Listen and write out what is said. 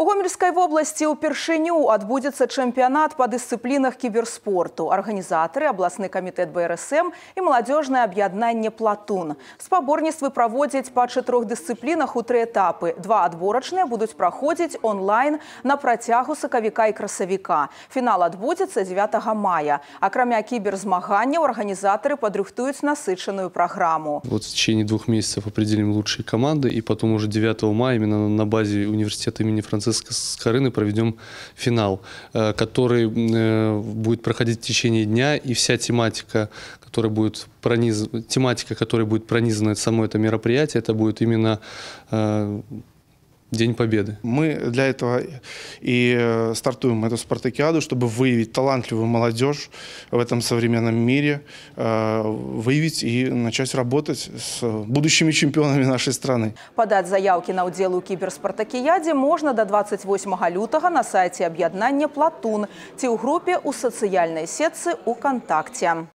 У Гомельской области у Першиню отбудется чемпионат по дисциплинах киберспорту. Организаторы – областный комитет БРСМ и молодежное объединение «Платун». Споборництвы проводят по четырех дисциплінах у три этапы. Два отборочные будут проходить онлайн на протягу соковика и красовика. Финал отбудется 9 мая. А кроме киберзмагания организаторы подрыхтуют насыщенную программу. Вот в течение двух месяцев определим лучшие команды и потом уже 9 мая именно на базе университета имени Франциска вместе с, с Карыной проведем финал, э, который э, будет проходить в течение дня, и вся тематика, которая будет прониз... тематика, которая будет пронизана само это мероприятие, это будет именно э, День Победы. Мы для этого и э, стартуем эту спартакиаду, чтобы выявить талантливую молодежь в этом современном мире, э, выявить и начать работать с будущими чемпионами нашей страны. Подать заявки на удел у кіберспартакіаді можна до 28 лютого на сайте объединения «Платун» те у группе у социальной сетці Уконтакте.